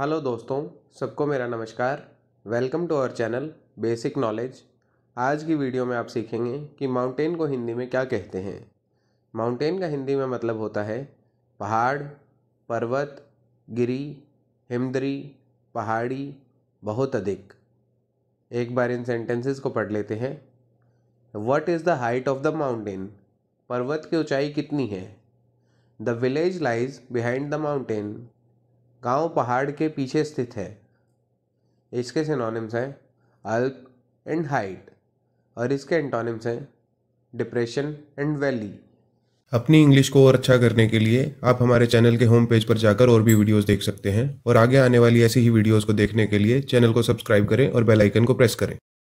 hello दोस्तों सबको मेरा नमस्कार welcome to our channel basic knowledge आज की वीडियो में आप सीखेंगे कि माउंटेन को हिंदी में क्या कहते हैं माउंटेन का हिंदी में मतलब होता है पहाड़ पर्वत गिरी हिमदरी पहाड़ी बहुत अधिक एक बार इन सेंटेंसेस को पढ़ लेते हैं what is the height of the mountain पर्वत की ऊंचाई कितनी है the village lies behind the mountain गांव पहाड़ के पीछे स्थित है इसके सिनोनिम्स हैं अल्प एंड हाइट और इसके एंटोनिम्स हैं डिप्रेशन एंड वैली अपनी इंग्लिश को और अच्छा करने के लिए आप हमारे चैनल के होम पेज पर जाकर और भी वीडियोस देख सकते हैं और आगे आने वाली ऐसी ही वीडियोस को देखने के लिए चैनल को सब्सक्राइब करें और बेल आइकन को प्रेस करें